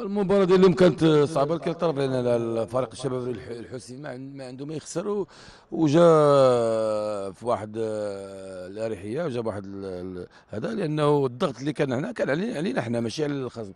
المباراة ديال اليوم كانت صعبة لكن طلب لأن الفريق الشباب الحسين ما عنده ما يخسر وجا في واحد آه، الأريحية وجا بواحد هذا لأنه الضغط اللي كان هنا كان علينا حنا ماشي على الخصم